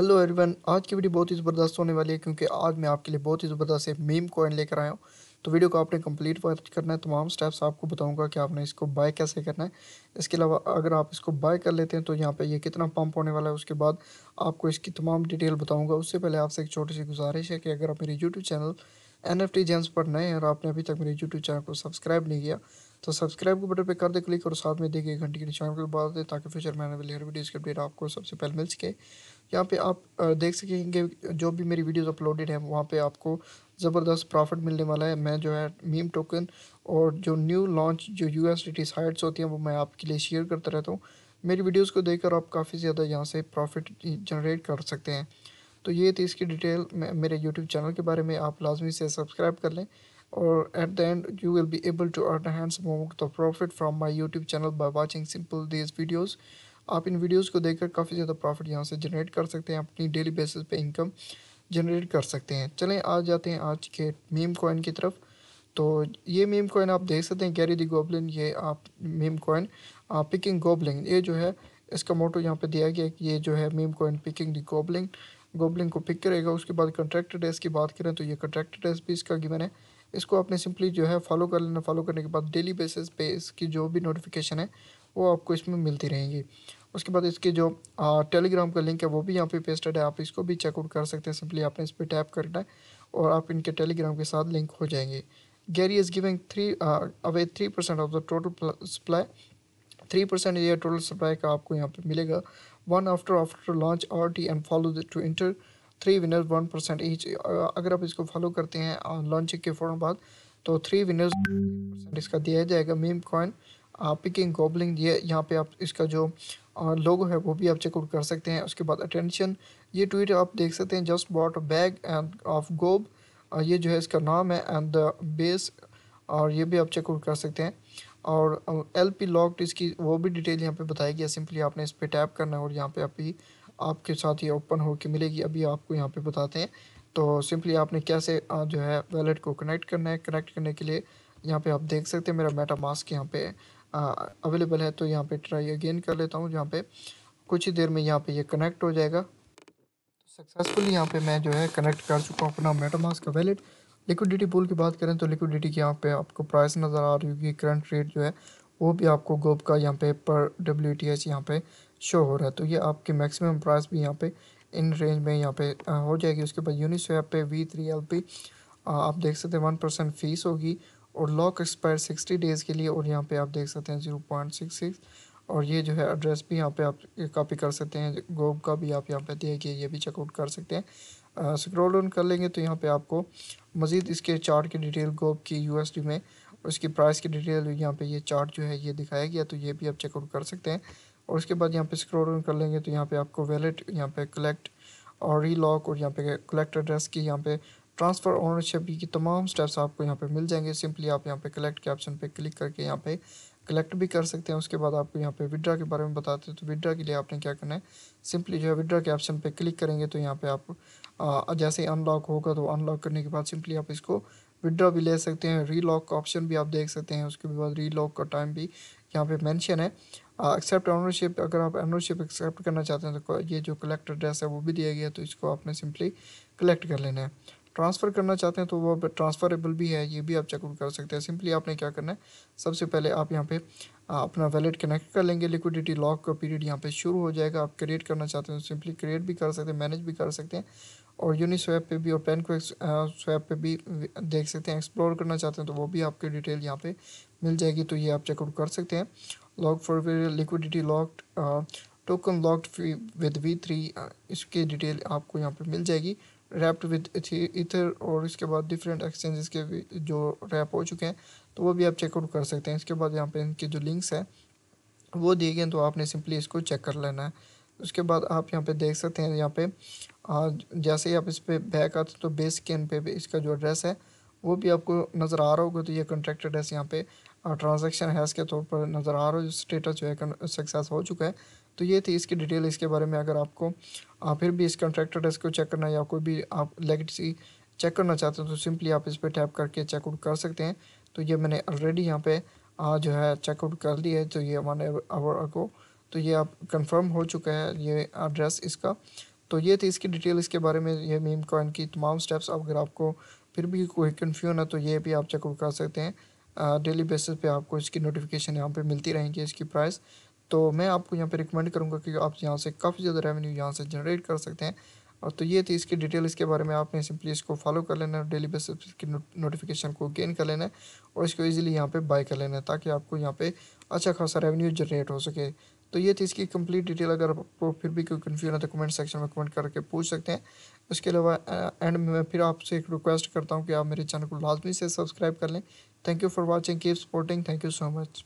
hello everyone आज की video बहुत ही ज़बरदस्त होने वाली है क्योंकि आज मैं आपके लिए बहुत ही ज़बरदस्त एक मीम कॉइन लेकर आया हूँ तो वीडियो को आपने कंप्लीट वॉच करना है तमाम स्टेप्स आपको बताऊंगा कि आपने इसको बाय कैसे करना है इसके अलावा अगर आप इसको बाय कर लेते हैं तो यहाँ पे ये कितना पंप होने वाला है उसके बाद आपको इसकी तमाम डिटेल बताऊँगा उससे पहले आपसे एक छोटी सी गुजारिश है कि अगर आप मेरे YouTube channel N F T Gems पर नए हैं और आपने अभी तक मेरे यूट्यूब चैनल को सब्सक्राइब नहीं किया तो सब्सक्राइब के बटन पर कर दे क्लिक और साथ में देखिए घंटे के निशान को बात दें ताकि फ्यूचर में आने वाली हर वीडियोज़ की अपडेट आपको सबसे पहले मिल सके यहाँ पे आप देख सकेंगे जो भी मेरी वीडियोस अपलोडेड हैं वहाँ पे आपको ज़बरदस्त प्रॉफिट मिलने वाला है मैं जो है मीम टोकन और जो न्यू लॉन्च जो यू एस साइट्स होती हैं वो मैं आपके लिए शेयर करता रहता हूँ मेरी वीडियोज़ को देखकर आप काफ़ी ज़्यादा यहाँ से प्रॉफिट जनरेट कर सकते हैं तो ये थी इसकी डिटेल मेरे यूट्यूब चैनल के बारे में आप लाजमी से सब्सक्राइब कर लें और at the end you will be able to earn hands moment the profit from my YouTube channel by watching simple these videos आप इन वीडियोस को देखकर काफ़ी ज़्यादा प्रॉफिट यहाँ से जनरेट कर सकते हैं अपनी डेली बेसिस पे इनकम जनरेट कर सकते हैं चलें आज जाते हैं आज के मीम कॉइन की तरफ तो ये मीम कॉइन आप देख सकते हैं गैरी दी गोबलिन ये आप मीम कॉइन पिकिंग गोबलिंग ये जो है इसका मोटो यहाँ पे दिया गया कि ये जो है मीम कॉइन पिकिंग दी गोबलिंग गोबलिंग को पिक करेगा उसके बाद कंट्रैक्ट एड्रेस की बात करें तो ये कंट्रैक्ट एड्रेस भी इसका गिवन है इसको आपने सिंपली जो है फॉलो कर लेना फॉलो करने के बाद डेली बेसिस पे इसकी जो भी नोटिफिकेशन है वो आपको इसमें मिलती रहेंगी उसके बाद इसके जो टेलीग्राम का लिंक है वो भी यहाँ पे पेस्टेड है आप इसको भी चेकआउट कर सकते हैं सिंपली आपने इस पर टैप करना है और आप इनके टेलीग्राम के साथ लिंक हो जाएंगे Gary is giving three away three percent of the total supply three percent ये टोटल सप्लाई का आपको यहाँ पे मिलेगा one after after launch R T and follow to enter three winners one percent each अगर आप इसको फॉलो करते हैं लॉन्चिंग uh, के फ़ौरन बाद तो थ्री विनर्स परसेंट इसका दिया जाएगा मीम कॉइन पिकिंग गोबलिंग ये यहाँ पे आप इसका जो लोगो uh, है वो भी आप चेकआउट कर सकते हैं उसके बाद अटेंशन ये ट्वीट आप देख सकते हैं just bought bag end of गोब ये जो है इसका नाम है एंड द बेस और ये भी आप चेकआउट कर सकते हैं और एल पी लॉकड इसकी वो भी डिटेल यहाँ पे बताई गई है सिंपली आपने इस पर टैप करना है और यहाँ पे अभी आपके साथ ये ओपन हो के मिलेगी अभी आपको यहाँ पे बताते हैं तो सिंपली आपने कैसे जो है वैलेट को कनेक्ट करना है कनेक्ट करने के लिए यहाँ पे आप देख सकते हैं मेरा मेटा मास्क यहाँ पे अवेलेबल है तो यहाँ पे ट्राई अगेन कर लेता हूँ यहाँ पे कुछ ही देर में यहाँ पे ये कनेक्ट हो जाएगा सक्सेसफुली तो यहाँ पे मैं जो है कनेक्ट कर चुका हूँ अपना मेटा मास्क का वैलेट लिक्विडिटी पूल की बात करें तो लिक्विडिटी की यहाँ पे आपको प्राइस नज़र आ रही होगी करंट रेट जो है वो भी आपको गोब का यहाँ पे पर डब्ल्यू टी एच यहाँ पे शो हो रहा है तो ये आपकी मैक्सिमम प्राइस भी यहाँ पे इन रेंज में यहाँ पे हो जाएगी उसके बाद यूनिस्वैप पे वी थ्री एल पी आप देख सकते हैं वन परसेंट फीस होगी और लॉक एक्सपायर सिक्सटी डेज़ के लिए और यहाँ पर आप देख सकते हैं जीरो पॉइंट सिक्स सिक्स और ये जो है एड्रेस भी यहाँ पे आप कॉपी कर सकते हैं गोब का भी आप यहाँ पे दिया कि ये भी चेकआउट कर सकते हैं स्क्रॉल डाउन कर लेंगे तो यहाँ पे आपको मज़ीद इसके चार्ट की डिटेल गोब की डी में और इसकी प्राइस की डिटेल यहाँ पे ये चार्ट जो है ये दिखाया गया तो ये भी आप चेकआउट कर सकते हैं और उसके बाद यहाँ पे स्क्रॉल डाउन कर लेंगे तो यहाँ पर आपको वैलेट यहाँ पे कलेक्ट और लॉक और यहाँ पे कलेक्ट एड्रेस की यहाँ पर ट्रांसफ़र ऑनरशिप की तमाम स्टेप्स आपको यहाँ पे मिल जाएंगे सिंपली आप यहाँ पे कलेक्ट के ऑप्शन पे क्लिक करके यहाँ पे कलेक्ट भी कर सकते हैं उसके बाद आपको यहाँ पे विड्रा के बारे में बताते हैं तो विड्रा के लिए आपने क्या करना है सिंपली जो है विड्रा के ऑप्शन पे क्लिक करेंगे तो यहाँ पे आप आ, जैसे अनलॉक होगा तो अनलॉक करने के बाद सिंपली आप इसको विड्रा भी ले सकते हैं रीलॉक का ऑप्शन भी आप देख सकते हैं उसके बाद रीलॉक का टाइम भी यहाँ पे मैंशन है एक्सेप्ट ऑनरशिप अगर आप ऑनरशिप एक्सेप्ट करना चाहते हैं तो ये जो कलेक्ट एड्रेस है वो भी दिया गया तो इसको आपने सिंपली कलेक्ट कर लेना है ट्रांसफ़र करना चाहते हैं तो वो ट्रांसफ़रेबल भी है ये भी आप चेकआउट कर सकते हैं सिंपली आपने क्या करना है सबसे पहले आप यहाँ पे अपना वैलेट कनेक्ट कर लेंगे लिक्विडिटी लॉक का पीरियड यहाँ पे शुरू हो जाएगा आप क्रिएट करना चाहते हैं तो सिंपली क्रिएट भी कर सकते हैं मैनेज भी कर सकते हैं और स्वैप पे भी और पेन को स्वैप पे भी देख सकते हैं एक्सप्लोर करना चाहते हैं तो वो भी आपकी डिटेल यहाँ पे मिल जाएगी तो ये आप चेकआउट कर सकते हैं lock for liquidity locked token fee with V three इसकी डिटेल आपको यहाँ पे मिल जाएगी रैप्ड विद इथर और इसके बाद डिफरेंट एक्सचेंजेस के जो रैप हो चुके हैं तो वो भी आप चेकआउट कर सकते हैं इसके बाद यहाँ पे इनके जो लिंक्स हैं वो दिए गए तो आपने सिंपली इसको चेक कर लेना है उसके बाद आप यहाँ पे देख सकते हैं यहाँ पे जैसे ही आप इस पर बैक आते तो बेस स्कैन पे भी इसका जो एड्रेस है वो भी आपको नज़र आ रहा होगा तो ये कंट्रैक्टेड है यहाँ पे ट्रांजैक्शन हैस के तौर पर नज़र आ रहा हो स्टेटस जो है सक्सेस हो चुका है तो ये थी इसकी डिटेल इसके बारे में अगर आपको आप फिर भी इस कंट्रैक्टेड हैस को चेक करना या कोई भी आप लेगेसी चेक करना चाहते हो तो सिंपली आप इस पर टैप करके चेकआउट कर सकते हैं तो ये मैंने ऑलरेडी यहाँ पर जो है चेकआउट कर दी है तो ये हमारे आवर को तो ये आप कन्फर्म हो चुका है ये एड्रेस इसका तो ये थी इसकी डिटेल इसके बारे में ये मीम कॉइन की तमाम स्टेप्स अगर आपको फिर भी कोई कन्फ्यूजन है तो ये भी आप चेकअप कर सकते हैं डेली बेसिस पे आपको इसकी नोटिफिकेशन यहाँ पे मिलती रहेंगी इसकी प्राइस तो मैं आपको यहाँ पे रिकमेंड करूँगा कि आप यहाँ से काफ़ी ज़्यादा रेवेन्यू यहाँ से जनरेट कर सकते हैं और तो ये थी इसकी डिटेल इसके बारे में आपने सिंपली इसको फॉलो कर लेना है डेली बेसिस की नोटिफिकेशन को गेन कर लेना है और इसको ईजिली यहाँ पे बाई कर लेना है ताकि आपको यहाँ पर अच्छा खासा रेवेन्यू जनरेट हो सके तो ये थी इसकी कंप्लीट डिटेल अगर आपको फिर भी कोई कन्फ्यूजन है तो कमेंट सेक्शन में कमेंट करके पूछ सकते हैं उसके अलावा एंड में मैं फिर आपसे एक रिक्वेस्ट करता हूँ कि आप मेरे चैनल को लाजमी से सब्सक्राइब कर लें thank you for watching keep supporting thank you so much